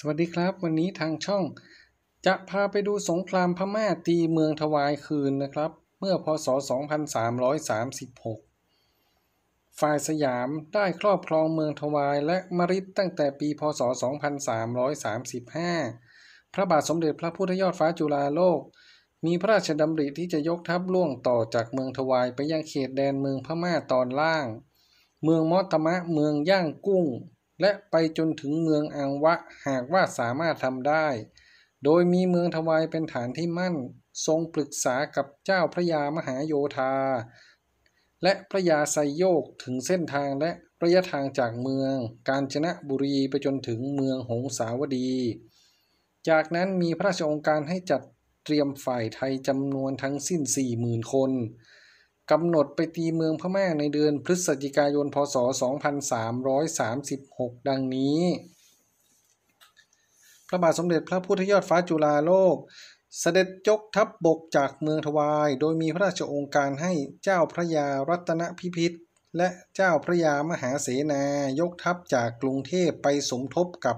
สวัสดีครับ วันนี้ทางช่อง จะพาไปดูสงครามพม่าตีเมืองทวายคืนนะครับ เมื่อพศ 2336 ฝ่ายสยามได้ครอบครองเมืองทวายและมริดตั้งแต่ปีพศ 2335 พระบาทสมเด็จพระพุทธยอดฟ้าจุฬาโลก มีพระราชดำริที่จะยกทัพล่วงต่อจากเมืองทวายไปยังเขตแดนเมืองพม่าตอนล่าง เมืองมอตมะเมืองย่างกุ้งและไปจนถึงเมืองอังวะหากว่าสามารถทำได้ โดยมีเมืองทวายเป็นฐานที่มั่นทรงปรึกษากับเจ้าพระยามหาโยธา และพระยาไซโยกถึงเส้นทางและระยะทางจากเมือง กาญจนบุรีไปจนถึงเมืองหงสาวดี จากนั้นมีพระราชองค์การให้จัดเตรียมฝ่ายไทยจำนวนทั้งสิ้น4มื่นคนกำหนดไปตีเมืองพม่าในเดือน พฤศจิกายนพศ 2336 ดังนี้ พระบาทสมเด็จพระพุทธยอดฟ้าจุฬาโลก เสด็จยกทัพบบกจากเมืองทวาย โดยมีพระราชองค์การให้เจ้าพระยารัตนพิพิธและเจ้าพระยามหาเสนายกทัพจากกรุงเทพไปสมทบกับ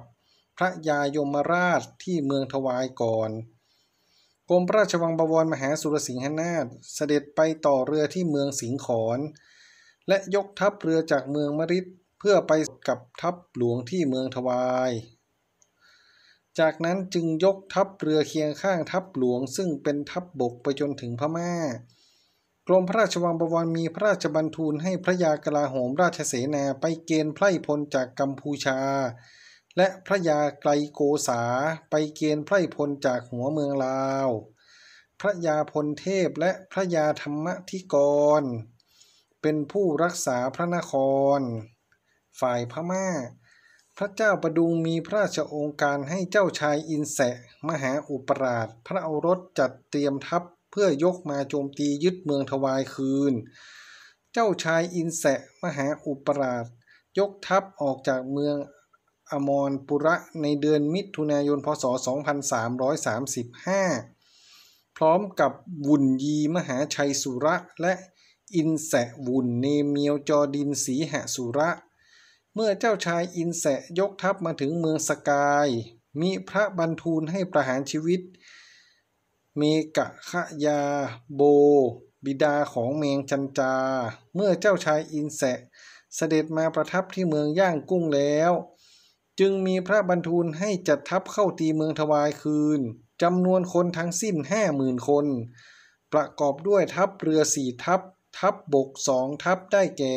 พระยายมราชที่เมืองทวายก่อนกรมพระราชวังบวรมหาสุรสิงหนาถเสด็จไปต่อเรือที่เมืองสิงขร และยกทัพเรือจากเมืองมริดเพื่อไปกับทัพหลวงที่เมืองทวาย จากนั้นจึงยกทัพเรือเคียงข้างทัพหลวง ซึ่งเป็นทัพบบกไปจนถึงพมา่า กรมพระราชวังบวรมีพระราชบัญทูลให้พระยากราโหมราชเสนาไปเกณฑ์ไพร่พลจากกัมพูชาและพระยาไกลโกษาไปเกณฑ์ไพรพลจากหัวเมืองลาว พระยาพลเทพและพระยาธรรมธิกร เป็นผู้รักษาพระนคร ฝ่ายพมา่า พระเจ้าประดุงมีพระราชองค์การให้เจ้าชายอินแสมหาอุปราช พระเอรสจัดเตรียมทัพเพื่อยกมาโจมตียึดเมืองทวายคืน เจ้าชายอินแสมหาอุปราช ยกทัพออกจากเมืองอมรปุระในเดือนมิถุนายนพศ 2335 พร้อมกับวุ่นยีมหาชัยสุระและอินแสวุ่นเนเมียวจอดินสีหสุระ เมื่อเจ้าชายอินแสยกทัพมาถึงเมืองสกาย มีพระบรรทูลให้ประหารชีวิต เมกะขะยาโบ บิดาของเมงจันจา เมื่อเจ้าชายอินแสเสด็จมาประทับที่เมืองย่างกุ้งแล้วจึงมีพระบรรทูลให้จัดทัพเข้าตีเมืองทวายคืน จำนวนคนทั้งสิ้นห้าหมื่นคน ประกอบด้วยทัพเรือสี่ทัพ ทัพบบกสองทัพ ได้แก่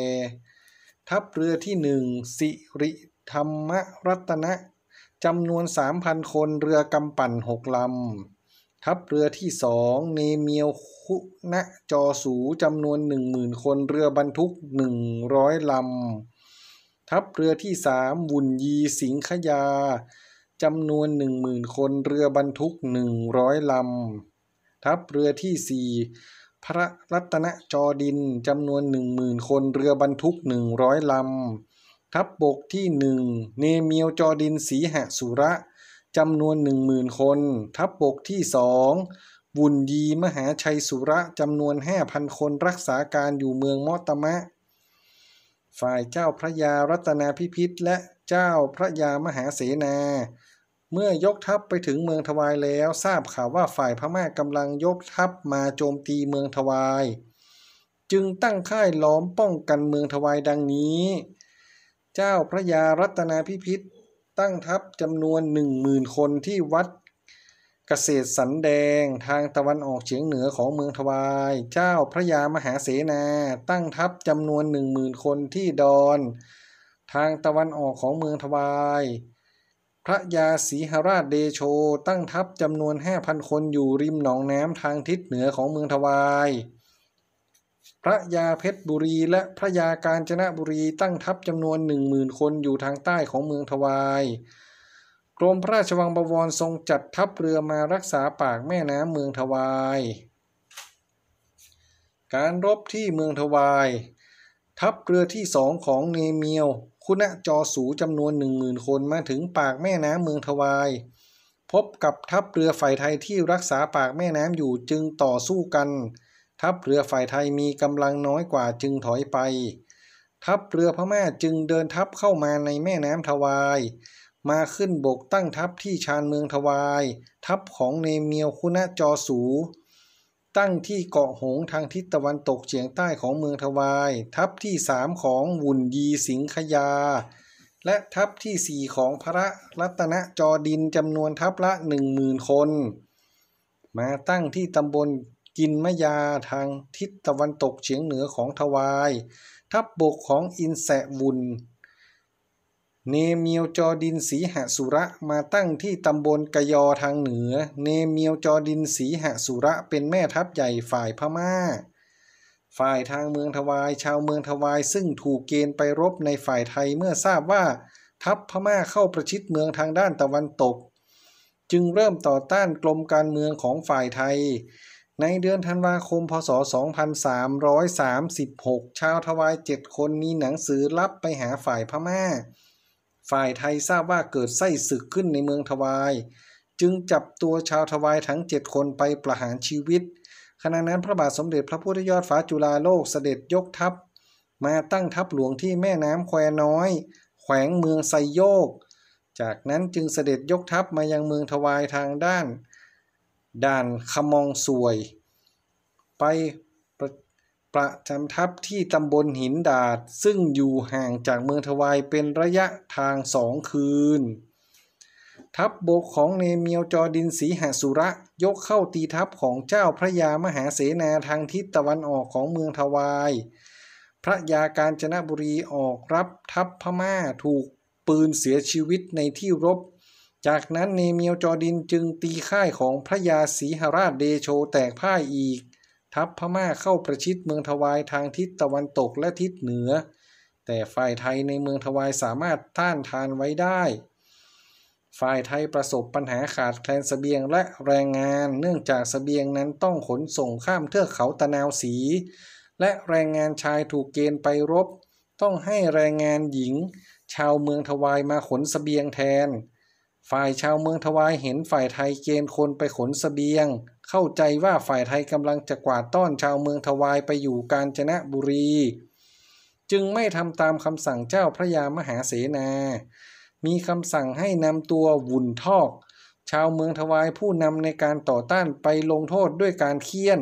ทัพเรือที่หนึ่งสิริ ธรรมรัตนะจำนวนสามพันคน เรือกำปั่นหกลำ ทัพเรือที่สองเนเมียวคุณจอสู จำนวนหนึ่งหมื่นคน เรือบรรทุกหนึ่งร้อยลำทัพเรือที่สามวุ่นยีสิงขยาจำนวนหนึ่งหมื่นคนเรือบรรทุกหนึ่งร้อยลำทัพเรือที่สี่พระรัตนจอดินจำนวนหนึ่งหมื่นคน เรือบรรทุกหนึ่งร้อยลำทัพบกที่หนึ่งเนเมียวจอดินสีหสุระจำนวนหนึ่งหมื่นคนทัพบกที่สองบุญยีมหาชัยสุระจำนวนห้าพันคนรักษาการอยู่เมืองมอตมะฝ่ายเจ้าพระยารัตนาพิพิธและเจ้าพระยามหาเสนา เมื่อยกทัพไปถึงเมืองทวายแล้วทราบข่าวว่าฝ่ายพม่ากกำลังยกทัพมาโจมตีเมืองทวาย จึงตั้งค่ายล้อมป้องกันเมืองทวายดังนี้ เจ้าพระยารัตนาพิพิธตั้งทัพจำนวนหนึ่งหมื่นคนที่วัดกษตรสันแดงทางตะวันออกเฉียงเหนือของเมืองทวายเจ้าพระยามหาเสนาตั้งทัพจำนวนหนึ่งหมื่นคนที่ดอนทางตะวันออกของเมืองทวาย พระยาศรีหราชเดโช ตั้งทัพจำนวนห้าพันคนอยู่ริมหนองน้ำทางทิศเหนือของเมืองทวายพระยาเพชรบุรีและพระยาการจนบุรีตั้งทัพจำนวนหนึ่งหมื่นคนอยู่ทางใต้ของเมืองทวายกรมพระราชวังบวรทรงจัดทัพเรือมารักษาปากแม่น้ำเมืองทวาย การรบที่เมืองทวาย ทัพเรือที่สองของเนเมียวคุณะจอสูจำนวนหนึ่งหมื่นคนมาถึงปากแม่น้ำเมืองทวาย พบกับทัพเรือฝ่ายไทยที่รักษาปากแม่น้ำอยู่จึงต่อสู้กัน ทัพเรือฝ่ายไทยมีกำลังน้อยกว่าจึงถอยไป ทัพเรือพม่าจึงเดินทัพเข้ามาในแม่น้ำทวายมาขึ้นบกตั้งทัพที่ชานเมืองทวาย ทัพของเนเมียวคุณจอสู ตั้งที่เกาะหงทางทิศตะวันตกเฉียงใต้ของเมืองทวาย ทัพที่สามของวุ่นยีสิงขยา และทัพที่สี่ของพระรัตนจอดินจำนวนทัพละหนึ่งหมื่นคน มาตั้งที่ตำบลกินมยาทางทิศตะวันตกเฉียงเหนือของทวาย ทัพบบกของอินแสวุ่นเนเมียวจอดินสีหสุระมาตั้งที่ตำบลกยอทางเหนือ เนเมียวจอดินสีหสุระเป็นแม่ทัพใหญ่ฝ่ายพมา่า ฝ่ายทางเมืองทวายชาวเมืองทวายซึ่งถูกเกณฑ์ไปรบในฝ่ายไทยเมื่อทราบว่าทัพพม่าเข้าประชิดเมืองทางด้านตะวันตก จึงเริ่มต่อต้านกลมการเมืองของฝ่ายไทย ในเดือนธันวาคมพศ 2336 ชาวทวายเจ็ดคนมีหนังสือรับไปหาฝ่ายพม่าฝ่ายไทยทราบว่าเกิดไส้ศึกขึ้นในเมืองทวาย จึงจับตัวชาวทวายทั้งเจ็ดคนไปประหารชีวิต ขณะนั้นพระบาทสมเด็จพระพุทธยอดฟ้าจุฬาโลกเสด็จยกทัพมาตั้งทัพหลวงที่แม่น้ำแควน้อย แขวงเมืองไซโยก จากนั้นจึงเสด็จยกทัพมายังเมืองทวายทางด้านด่านขมองสวย ไปประจำทัพที่ตำบลหินดาดซึ่งอยู่ห่างจากเมืองทวายเป็นระยะทางสองคืน ทัพบบกของเนเมียวจอดินสีหาสุระยกเข้าตีทัพของเจ้าพระยามหาเสนาทางทิศตะวันออกของเมืองทวาย พระยาการจนบุรีออกรับทัพพม่าถูกปืนเสียชีวิตในที่รบ จากนั้นเนเมียวจอดินจึงตีค่ายของพระยาสีหราชเดโชแตกพ่ายอีกทัพพม่าเข้าประชิดเมืองทวายทางทิศตะวันตกและทิศเหนือ แต่ฝ่ายไทยในเมืองทวายสามารถต้านทานไว้ได้ ฝ่ายไทยประสบปัญหาขาดแคลนสเสบียงและแรงงานเนื่องจากสเสบียงนั้นต้องขนส่งข้ามเทือกเขาตะนาวสี และแรงงานชายถูกเกณฑ์ไปรบ ต้องให้แรงงานหญิงชาวเมืองทวายมาขนสเสบียงแทน ฝ่ายชาวเมืองทวายเห็นฝ่ายไทยเกณฑ์คนไปขนสเสบียงเข้าใจว่าฝ่ายไทยกำลังจะกวาดต้อนชาวเมืองทวายไปอยู่กาญจนบุรี จึงไม่ทำตามคำสั่งเจ้าพระยามหาเสนา มีคำสั่งให้นำตัววุ่นทอก ชาวเมืองทวายผู้นำในการต่อต้านไปลงโทษด้วยการเคี่ยน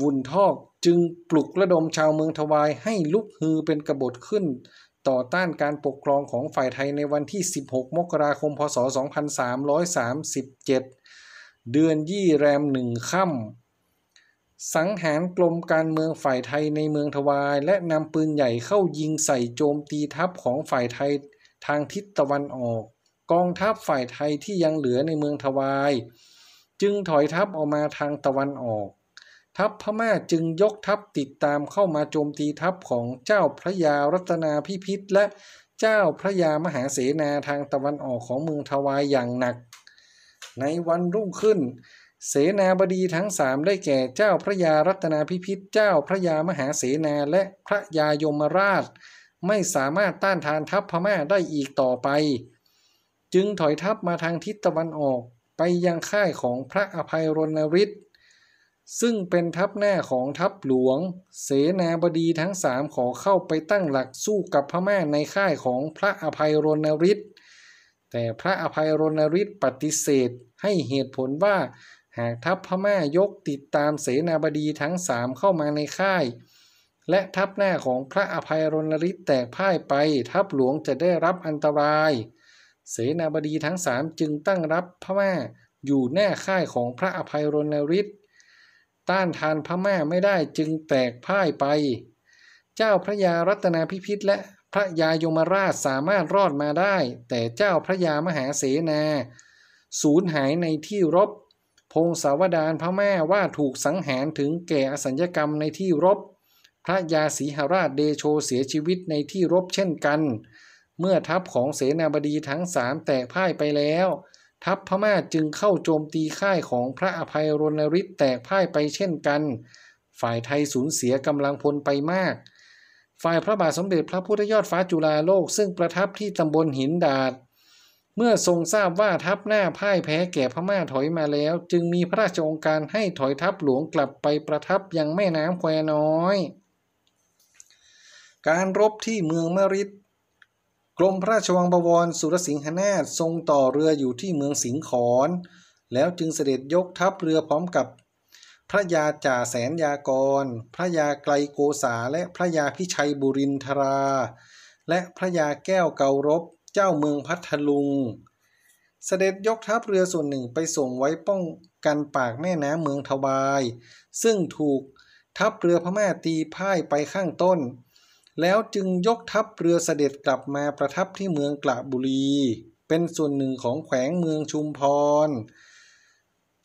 วุ่นทอกจึงปลุกระดมชาวเมืองทวายให้ลุกฮือเป็นกบฏขึ้น ต่อต้านการปกครองของฝ่ายไทยในวันที่ 16 มกราคมพศ 2337เดือนยี่แรมหนึ่งค่ำสังหารกลมการเมืองฝ่ายไทยในเมืองทวาย และนำปืนใหญ่เข้ายิงใส่โจมตีทัพของฝ่ายไทยทางทิศตะวันออก กองทัพฝ่ายไทยที่ยังเหลือในเมืองทวาย จึงถอยทัพออกมาทางตะวันออก ทัพพม่าจึงยกทัพติดตามเข้ามาโจมตีทัพของเจ้าพระยารัตนาพิพิธและเจ้าพระยามหาเสนาทางตะวันออกของเมืองทวายอย่างหนักในวันรุ่งขึ้น เสนาบดีทั้งสามได้แก่เจ้าพระยารัตนาพิพิธ เจ้าพระยามหาเสนาและพระยายมราช ไม่สามารถต้านทานทัพพม่าได้อีกต่อไป จึงถอยทัพมาทางทิศตะวันออกไปยังค่ายของพระอภัยรณฤทธิ์ซึ่งเป็นทัพหน้าของทัพหลวง เสนาบดีทั้งสามขอเข้าไปตั้งหลักสู้กับพม่าในค่ายของพระอภัยรณฤทธิ์แต่พระอภัยรณฤทธิ์ปฏิเสธให้เหตุผลว่าหากทัพพม่ายกติดตามเสนาบดีทั้งสามเข้ามาในค่าย และทัพหน้าของพระอภัยรณฤทธิ์แตกพ่ายไปทัพหลวงจะได้รับอันตราย เสนาบดีทั้งสามจึงตั้งรับพม่าอยู่หน้าค่ายของพระอภัยรณฤทธิ์ต้านทานพม่าไม่ได้จึงแตกพ่ายไป เจ้าพระยารัตนาพิพิธและพระยายมราชสามารถรอดมาได้ แต่เจ้าพระยามหาเสนาสูญหายในที่รบพงศาวดารพระแม่ว่าถูกสังหารถึงแก่อสัญญกรรมในที่รบ พระยาศรีหราชเดโชเสียชีวิตในที่รบเช่นกัน เมื่อทัพของเสนาบดีทั้งสามแตกพ่ายไปแล้ว ทัพพม่าจึงเข้าโจมตีค่ายของพระอภัยรณฤทธิ์แตกพ่ายไปเช่นกัน ฝ่ายไทยสูญเสียกำลังพลไปมาก ฝ่ายพระบาทสมเด็จพระพุทธยอดฟ้าจุฬาโลกซึ่งประทับที่ตำบลหินดาดเมื่อทรงทราบว่าทัพหน้าพ่ายแพ้แก่พม่าถอยมาแล้ว จึงมีพระราชองค์การให้ถอยทัพหลวงกลับไปประทับยังแม่น้ำแควน้อย การรบที่เมืองมริดกรมพระราชวังบวรสุรสิงหนาถทรงต่อเรืออยู่ที่เมืองสิงขร แล้วจึงเสด็จยกทัพเรือพร้อมกับ พระยาจ่าแสนยากร พระยาไกลโกษาและพระยาพิชัยบุรินทรา และพระยาแก้วเการบเจ้าเมืองพัทลุง เสด็จยกทัพเรือส่วนหนึ่งไปส่งไว้ป้องกันปากแม่น้ำเมืองทวาย ซึ่งถูกทัพเรือพม่าตีพ่ายไปข้างต้น แล้วจึงยกทัพเรือเสด็จกลับมาประทับที่เมืองกระบุรี เป็นส่วนหนึ่งของแขวงเมืองชุมพร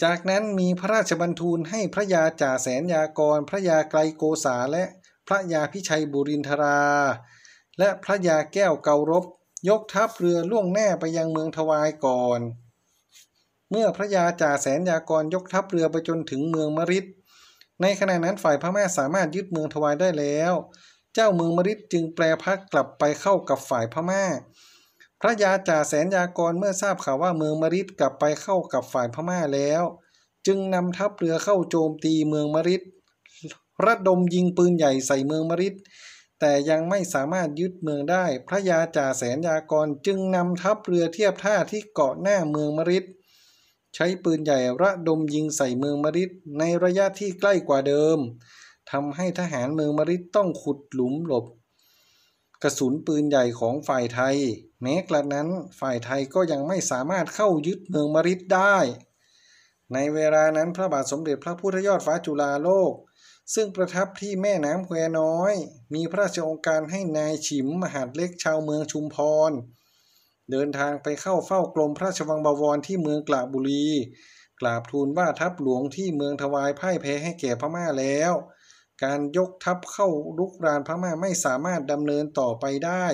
จากนั้นมีพระราชบัญทูลให้พระยาจ่าแสนยากรพระยาไกลโกษาและพระยาพิชัยบุรินทรา และพระยาแก้วเการบยกทัพเรือล่วงแน่ไปยังเมืองทวายก่อน เมื่อพระยาจ่าแสนยากร ยกทัพเรือไปจนถึงเมืองมริดในขณะนั้นฝ่ายพระแม่สามารถยึดเมืองทวายได้แล้ว เจ้าเมืองมริดจึงแปรพักกลับไปเข้ากับฝ่ายพระแม่ พระยาจ่าแสนยากรเมื่อทราบข่าวว่าเมืองมริดกลับไปเข้ากับฝ่ายพม่าแล้ว จึงนำทัพเรือเข้าโจมตีเมืองมริดระดมยิงปืนใหญ่ใส่เมืองมริดแต่ยังไม่สามารถยึดเมืองได้ พระยาจ่าแสนยากรจึงนำทัพเรือเทียบท่าที่เกาะหน้าเมืองมริดใช้ปืนใหญ่ระดมยิงใส่เมืองมริดในระยะที่ใกล้กว่าเดิม ทำให้ทหารเมืองมริดต้องขุดหลุมหลบ กระสุนปืนใหญ่ของฝ่ายไทย แม้กระนั้นฝ่ายไทยก็ยังไม่สามารถเข้ายึดเมืองมริดได้ ในเวลานั้นพระบาทสมเด็จพระพุทธยอดฟ้าจุฬาโลกซึ่งประทับที่แม่น้ำแควน้อย มีพระราชองค์การให้นายฉิมมหาดเล็กชาวเมืองชุมพร เดินทางไปเข้าเฝ้ากรมพระราชวังบวรที่เมืองกระบุรีกราบทูลว่าทัพหลวงที่เมืองทวายพ่ายแพ้ให้แก่พม่าแล้ว การยกทัพเข้าลุกรานพม่าไม่สามารถดำเนินต่อไปได้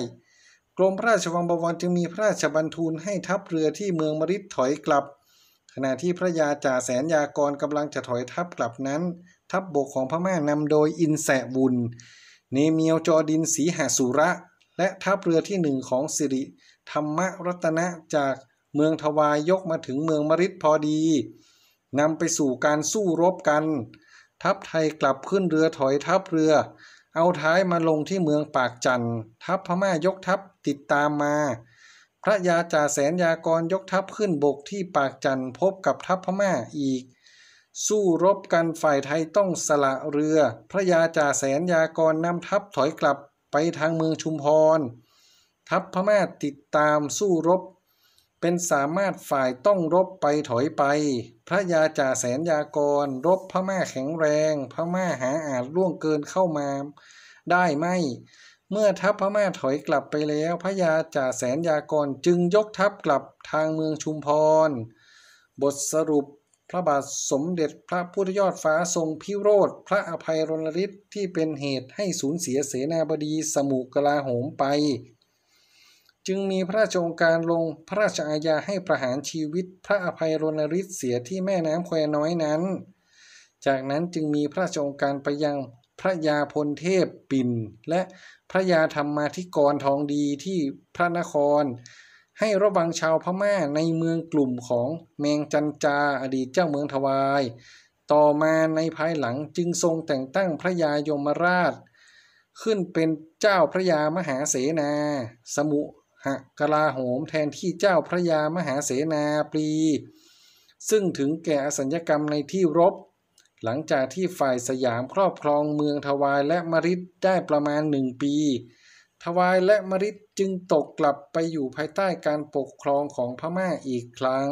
กรมพระราชวังบวรจึงมีพระราชบัญทูลให้ทัพเรือที่เมืองมริดถอยกลับ ขณะที่พระยาจ่าแสนยากรกำลังจะถอยทัพกลับนั้นทัพบบกของพม่านำโดยอินแสบุญเนเมียวจอดินสีหาสุระ และทัพเรือที่หนึ่งของสิริธรรมรัตนะ จากเมืองทวายยกมาถึงเมืองมริดพอดีนำไปสู่การสู้รบกัน ทัพไทยกลับขึ้นเรือถอยทัพเรือ เอาท้ายมาลงที่เมืองปากจันทัพพม่ายกทัพติดตามมา พระยาจ่าแสนยากรยกทัพขึ้นบกที่ปากจันพบกับทัพพม่าอีกสู้รบกันฝ่ายไทยต้องสละเรือ พระยาจ่าแสนยากรนำทัพถอยกลับไปทางเมืองชุมพรทัพพม่าติดตามสู้รบ เป็นสามารถฝ่ายต้องรบไปถอยไป พระยาจ่าแสนยากรรบพม่าแข็งแรงพม่าหาอาจล่วงเกินเข้ามาได้ไม่ เมื่อทัพพม่าถอยกลับไปแล้ว พระยาจ่าแสนยากรจึงยกทัพกลับทางเมืองชุมพรบทสรุประบาทสมเด็จพระพุทธยอดฟ้าทรงพิโรธพระอภัยรณฤทธิ์ที่เป็นเหตุให้สูญเสียเสนาบดีสมุกลาโหมไป จึงมีพระราชองการลงพระราชอาญาให้ประหารชีวิต พระอภัยรณฤทธิ์เสียที่แม่น้ำแควน้อยนั้น จากนั้นจึงมีพระราชองการไปยังพระยาพลเทพปิ่น และพระยาธรรมาธิกรทองดีที่พระนครให้ระวังชาวพม่าในเมืองกลุ่มของ แมงจันจาอดีตเจ้าเมืองทวาย ต่อมาในภายหลังจึงทรงแต่งตั้งพระยายมราช ขึ้นเป็นเจ้าพระยามหาเสนา สมุหกลาโหม แทนที่เจ้าพระยามหาเสนาปรี ซึ่งถึงแก่อสัญญกรรมในที่รบ หลังจากที่ฝ่ายสยามครอบครองเมืองทวายและมริดได้ประมาณหนึ่งปีทวายและมริดจึงตกกลับไปอยู่ภายใต้การปกครองของพม่าอีกครั้ง